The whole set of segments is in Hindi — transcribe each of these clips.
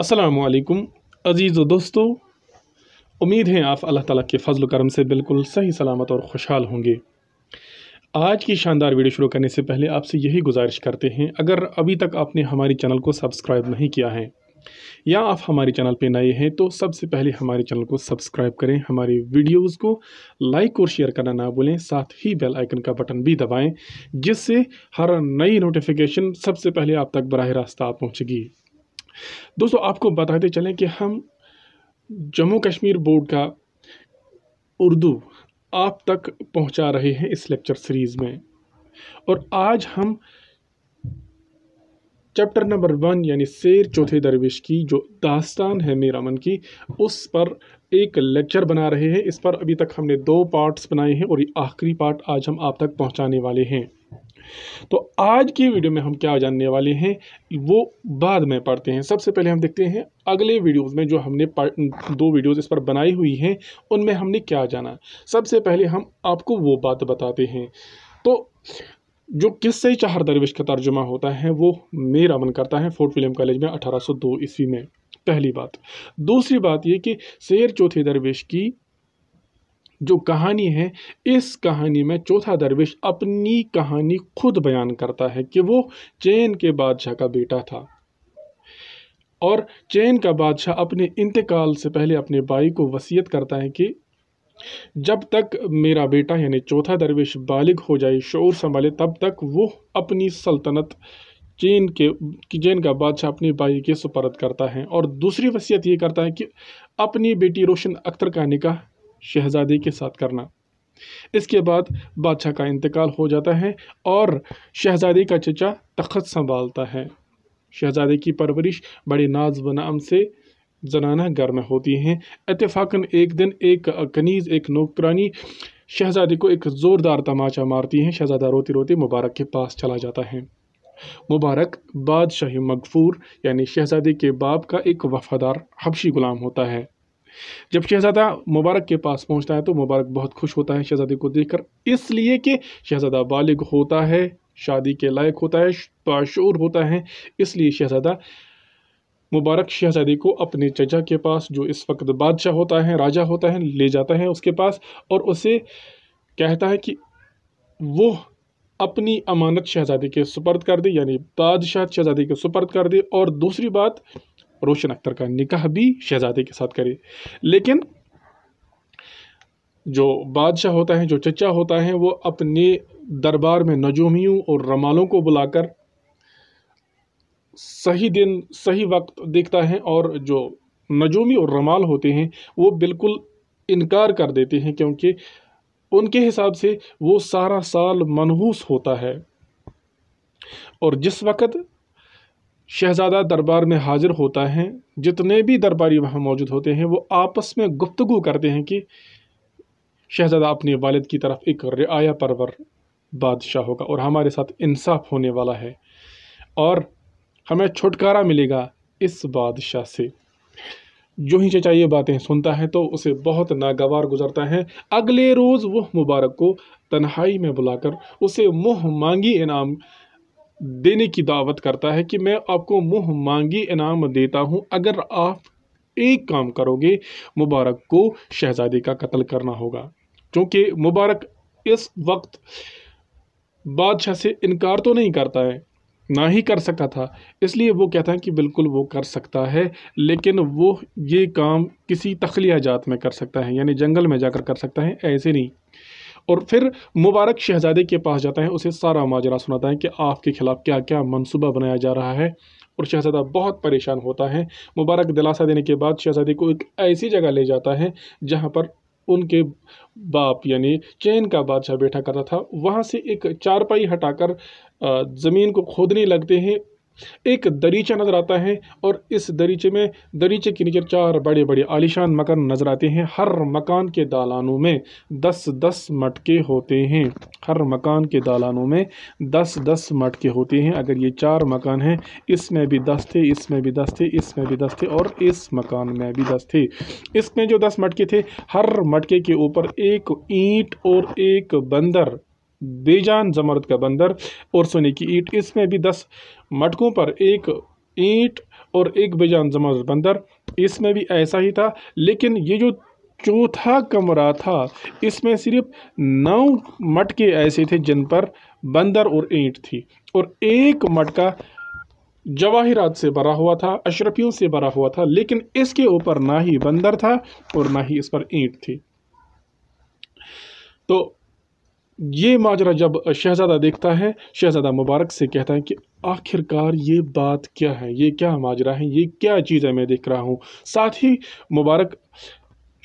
असलकुम अज़ीज़ दोस्तों उम्मीद है आप अल्लाह ताला के फजल करम से बिल्कुल सही सलामत और खुशहाल होंगे आज की शानदार वीडियो शुरू करने से पहले आपसे यही गुजारिश करते हैं अगर अभी तक आपने हमारे चैनल को सब्सक्राइब नहीं किया है या आप हमारे चैनल पर नए हैं तो सबसे पहले हमारे चैनल को सब्सक्राइब करें हमारी वीडियोज़ को लाइक और शेयर करना ना भूलें साथ ही बेल आइकन का बटन भी दबाएँ जिससे हर नई नोटिफिकेशन सबसे पहले आप तक बरह रास्ता पहुँचेगी दोस्तों आपको बताते चलें कि हम जम्मू कश्मीर बोर्ड का उर्दू आप तक पहुंचा रहे हैं इस लेक्चर सीरीज़ में और आज हम चैप्टर नंबर वन यानी शेर चौथे दरवेश की जो दास्तान है मेरा मन की उस पर एक लेक्चर बना रहे हैं इस पर अभी तक हमने दो पार्ट्स बनाए हैं और ये आखिरी पार्ट आज हम आप तक पहुंचाने वाले हैं तो आज की वीडियो में हम क्या जानने वाले हैं वो बाद में पढ़ते हैं सबसे पहले हम देखते हैं अगले वीडियोस में जो हमने दो वीडियोस इस पर बनाई हुई हैं उनमें हमने क्या जाना सबसे पहले हम आपको वो बात बताते हैं तो जो किस्से चार दरवेश का तर्जुमा होता है वो मेरा मन करता है फोर्ट विलियम कॉलेज में अठारह ईस्वी में पहली बात दूसरी बात ये कि शेर चौथे दरवेश की जो कहानी है इस कहानी में चौथा दरवेश अपनी कहानी खुद बयान करता है कि वो चैन के बादशाह का बेटा था और चैन का बादशाह अपने इंतकाल से पहले अपने भाई को वसीयत करता है कि जब तक मेरा बेटा यानी चौथा दरवेश बालिग हो जाए शोर संभाले तब तक वो अपनी सल्तनत चैन के चैन का बादशाह अपने भाई के सुपरद करता है और दूसरी वसीयत ये करता है कि अपनी बेटी रोशन अख्तर का निकाह शहजादी के साथ करना इसके बाद बादशाह का इंतकाल हो जाता है और शहजादी का चचा तखत संभालता है शहजादी की परवरिश बड़े नाज नाम से जनाना घर में होती हैं इतफाक़न एक दिन एक कनीज़ एक नौकरानी शहजादी को एक ज़ोरदार तमाचा मारती हैं शहजादा रोते रोते मुबारक के पास चला जाता है मुबारक बादशाही मकफूर यानी शहजादी के बाप का एक वफादार हबशी ग़ुलाम होता है जब शहज़ादा मुबारक के पास पहुंचता है तो मुबारक बहुत खुश होता है शहज़ादे को देखकर इसलिए कि शहज़ादा बालिग होता है शादी के लायक होता है बाशूर होता है इसलिए शहज़ादा मुबारक शहजादे को अपने चचा के पास जो इस वक्त बादशाह होता है राजा होता है ले जाता है उसके पास और उसे कहता है कि वो अपनी अमानत शहजादे के सुपर्द कर दे यानी बादशाह शहजादे के सुपर्द कर दे और दूसरी बात रोशन अख्तर का निकाह भी शहजादे के साथ करे लेकिन जो बादशाह होता है जो चचा होता है वो अपने दरबार में नजूमियों और रमालों को बुलाकर सही दिन सही वक्त देखता है और जो नजूमी और रमाल होते हैं वो बिल्कुल इनकार कर देते हैं क्योंकि उनके हिसाब से वो सारा साल मनहूस होता है और जिस वक्त शहज़ादा दरबार में हाजिर होता है जितने भी दरबारी वहाँ मौजूद होते हैं वो आपस में गुफ्तगु करते हैं कि शहज़ादा अपने वालिद की तरफ एक रियाया परवर बादशाह होगा और हमारे साथ इंसाफ होने वाला है और हमें छुटकारा मिलेगा इस बादशाह से जो ही चचाइए बातें सुनता है तो उसे बहुत नागवार गुजरता है अगले रोज़ वह मुबारक को तन्हाई में बुलाकर उसे मुँह मांगी इनाम देने की दावत करता है कि मैं आपको मुँह मांगी इनाम देता हूँ अगर आप एक काम करोगे मुबारक को शहजादे का कत्ल करना होगा क्योंकि मुबारक इस वक्त बादशाह से इनकार तो नहीं करता है ना ही कर सकता था इसलिए वो कहता है कि बिल्कुल वो कर सकता है लेकिन वो ये काम किसी तखलिया जात में कर सकता है यानी जंगल में जाकर कर सकता है ऐसे नहीं और फिर मुबारक शहजादे के पास जाता है उसे सारा माजरा सुनाता है कि आपके खिलाफ क्या क्या मनसूबा बनाया जा रहा है और शहजादा बहुत परेशान होता है मुबारक दिलासा देने के बाद शहजादे को एक ऐसी जगह ले जाता है जहाँ पर उनके बाप यानी चैन का बादशाह बैठा करता था वहाँ से एक चारपाई हटाकर ज़मीन को खोदने लगते हैं एक दरीचा नज़र आता है और इस दरीचे में दरीचे के नीचे चार बड़े बड़े आलिशान मकान नज़र आते हैं हर मकान के दालानों में दस दस मटके होते हैं हर मकान के दालानों में दस दस मटके होते हैं अगर ये चार मकान हैं इसमें भी दस थे इसमें भी दस थे इसमें भी दस थे और इस मकान में भी दस थे इसमें जो दस मटके थे हर मटके के ऊपर एक ईंट और एक बंदर बेजान जमरद का बंदर और सोने की ईट इसमें भी दस मटकों पर एक ईंट और एक बेजान जमरद बंदर इसमें भी ऐसा ही था लेकिन ये जो चौथा कमरा था इसमें सिर्फ नौ मटके ऐसे थे जिन पर बंदर और ईंट थी और एक मटका जवाहिरात से भरा हुआ था अशरफियों से भरा हुआ था लेकिन इसके ऊपर ना ही बंदर था और ना ही इस पर ईंट थी तो ये माजरा जब शहज़ादा देखता है शहज़ादा मुबारक से कहता है कि आखिरकार ये बात क्या है ये क्या माजरा है ये क्या चीज़ है मैं देख रहा हूँ साथ ही मुबारक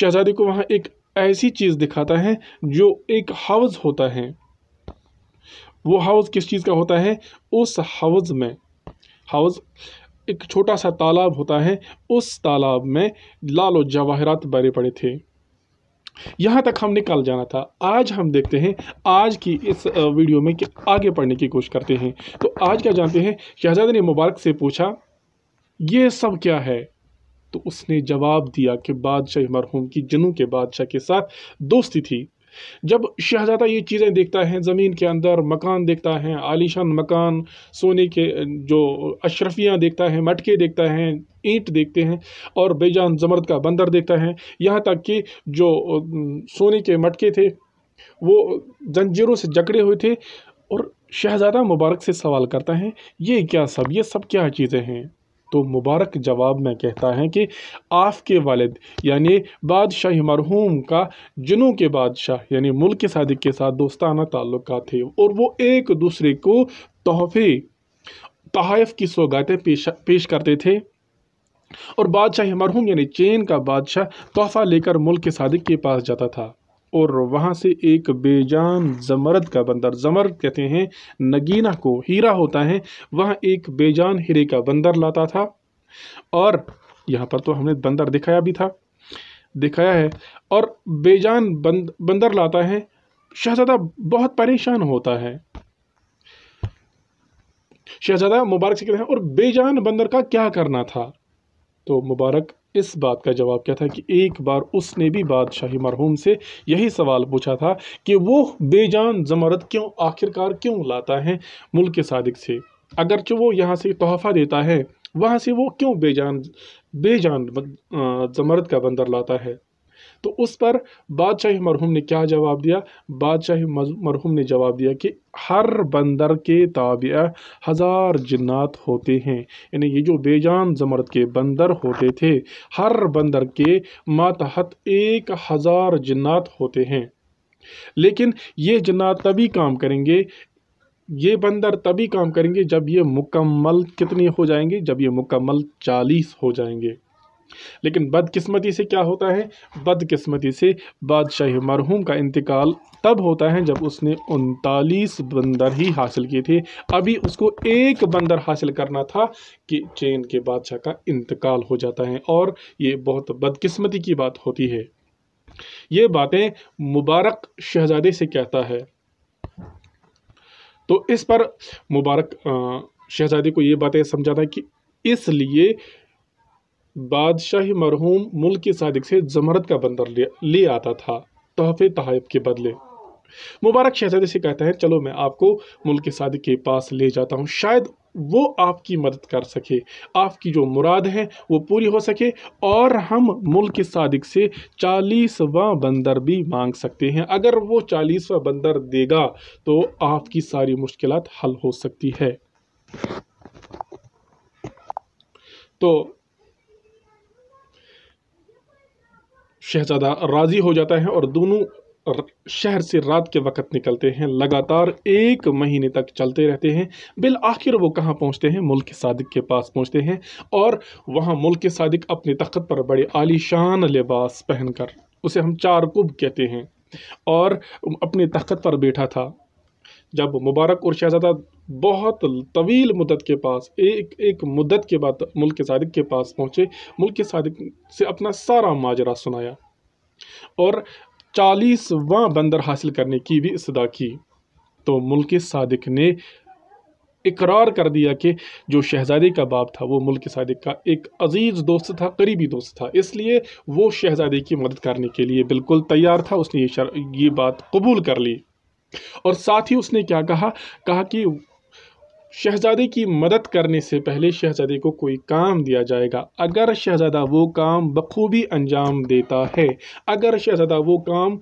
शहज़ादे को वहाँ एक ऐसी चीज़ दिखाता है जो एक हाउस होता है वो हाउस किस चीज़ का होता है उस हाउस में हाउस एक छोटा सा तालाब होता है उस तालाब में लाल जवाहरात भरे पड़े थे यहाँ तक हमने कल जाना था आज हम देखते हैं आज की इस वीडियो में कि आगे पढ़ने की कोशिश करते हैं तो आज क्या जानते हैं शहजाद ने मुबारक से पूछा ये सब क्या है तो उसने जवाब दिया कि बादशाह मरहूम की जनू के बादशाह के साथ दोस्ती थी जब शहजादा ये चीज़ें देखता है ज़मीन के अंदर मकान देखता है आलिशान मकान सोने के जो अशरफियाँ देखता है मटके देखता है ईंट देखते हैं और बेजान जमरद का बंदर देखता है यहाँ तक कि जो सोने के मटके थे वो जंजीरों से जकड़े हुए थे और शहजादा मुबारक से सवाल करता है ये क्या सब ये सब क्या चीज़ें हैं तो मुबारक जवाब में कहता है कि आपके वालिद यानी बादशाह मरहूम का जनू के बादशाह यानी मुल्क सदक़ के साथ दोस्ताना ताल्लुक थे और वो एक दूसरे को तोहफे तहफ़ की सौगातें पेश पेश करते थे और बादशाह मरहूम यानी चैन का बादशाह तोहफ़ा लेकर मुल्क सदक के पास जाता था और वहाँ से एक बेजान जमरद का बंदर जमरद कहते हैं नगीना को हीरा होता है वहाँ एक बेजान हीरे का बंदर लाता था और यहाँ पर तो हमने बंदर दिखाया भी था दिखाया है और बेजान बंद बंदर लाता है शहजादा बहुत परेशान होता है शहजादा मुबारक से कहते हैं और बेजान बंदर का क्या करना था तो मुबारक इस बात का जवाब क्या था कि एक बार उसने भी बादशाही मरहूम से यही सवाल पूछा था कि वो बेजान जमारत क्यों आखिरकार क्यों लाता है मुल्क के सादिक से अगरचे वो यहाँ से तोहफ़ा देता है वहाँ से वो क्यों बेजान बेजान जमरत का बंदर लाता है तो उस पर बादशाह मरहूम ने क्या जवाब दिया बादशाह मरहूम ने जवाब दिया कि हर बंदर के ताब हज़ार जन्ात होते हैं यानी ये जो बेजान जमरत के बंदर होते थे हर बंदर के मातहत एक हज़ार जन्ात होते हैं लेकिन ये जन्ात तभी काम करेंगे ये बंदर तभी काम करेंगे जब ये मुकम्मल कितने हो जाएंगे जब ये मुकम्मल चालीस हो जाएंगे लेकिन बदकिस्मती से क्या होता है बदकिस्मती से बादशाह मरहूम का इंतकाल तब होता है जब उसने उनतालीस बंदर ही हासिल किए थे अभी उसको एक बंदर हासिल करना था कि चैन के बादशाह का इंतकाल हो जाता है और ये बहुत बदकिस्मती की बात होती है ये बातें मुबारक शहजादे से कहता है तो इस पर मुबारक शहजादे को ये बातें समझाता है कि इसलिए बादशाह मरहूम मुल्क सादिक से जमरत का बंदर ले, ले आता था तोहफे तहफ के बदले मुबारक शहजादे से कहते हैं चलो मैं आपको मुल्क सादिक के पास ले जाता हूँ शायद वो आपकी मदद कर सके आपकी जो मुराद है वो पूरी हो सके और हम मुल्क सादिक से चालीसवा बंदर भी मांग सकते हैं अगर वो चालीसवा बंदर देगा तो आपकी सारी मुश्किल हल हो सकती है तो शहजादा राज़ी हो जाता है और दोनों शहर से रात के वक्त निकलते हैं लगातार एक महीने तक चलते रहते हैं बिल आखिर वो कहाँ पहुँचते हैं मुल्क सादिक के पास पहुँचते हैं और वहाँ मुल्क सादिक अपने तख्त पर बड़े आलीशान लिबास पहनकर उसे हम चार कुब कहते हैं और अपने तख्त पर बैठा था जब मुबारक और शहजादा बहुत तवील मुद्दत के पास एक एक मुद्दत के बाद मुल्क सदक के पास पहुँचे मुल्क सदक से अपना सारा माजरा सुनाया और चालीसवा बंदर हासिल करने की भी इस्तः की तो मुल्क सदक ने इकरार कर दिया कि जो शहजादे का बाप था वो मुल्क सदक का एक अजीज़ दोस्त था करीबी दोस्त था इसलिए वो शहजादे की मदद करने के लिए बिल्कुल तैयार था उसने ये ये बात कबूल कर ली और साथ ही उसने क्या कहा कहा कि शहजादे की मदद करने से पहले शहजादे को कोई काम दिया जाएगा अगर शहजादा वो काम बखूबी अंजाम देता है अगर शहजादा वो काम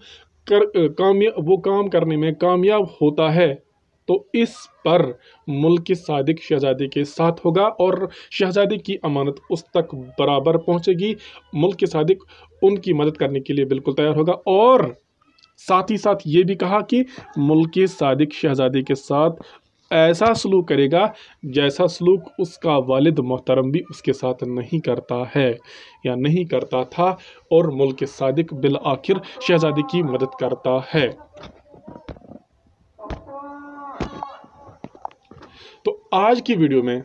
कर कामया वो काम करने में कामयाब होता है तो इस पर मुल्क के सादिक शहजादे के साथ होगा और शहजादे की अमानत उस तक बराबर पहुंचेगी मुल्क के सादिक उनकी मदद करने के लिए बिल्कुल तैयार होगा और साथ ही साथ ये भी कहा कि मुल्क सादिक शहजादे के साथ ऐसा सलूक करेगा जैसा सलूक उसका वालिद मोहतरम भी उसके साथ नहीं करता है या नहीं करता था और मुल्क सदक बिल आखिर शहजादे की मदद करता है तो आज की वीडियो में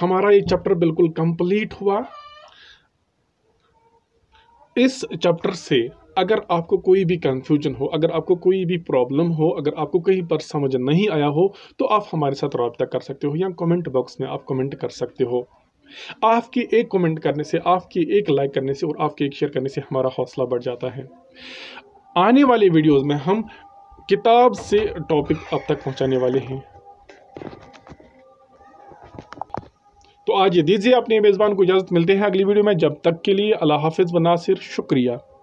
हमारा ये चैप्टर बिल्कुल कंप्लीट हुआ इस चैप्टर से अगर आपको कोई भी कन्फ्यूजन हो अगर आपको कोई भी प्रॉब्लम हो अगर आपको कहीं पर समझ नहीं आया हो तो आप हमारे साथ रबता कर सकते हो या कमेंट बॉक्स में आप कमेंट कर सकते हो आपके एक कमेंट करने से आपकी एक लाइक करने से और आपके एक शेयर करने से हमारा हौसला बढ़ जाता है आने वाले वीडियोज़ में हम किताब से टॉपिक अब तक पहुंचाने वाले हैं तो आज ये दीजिए अपने मेज़बान को इजाज़त मिलते हैं अगली वीडियो में जब तक के लिए अल्लाह हाफिज़ व नासिर शुक्रिया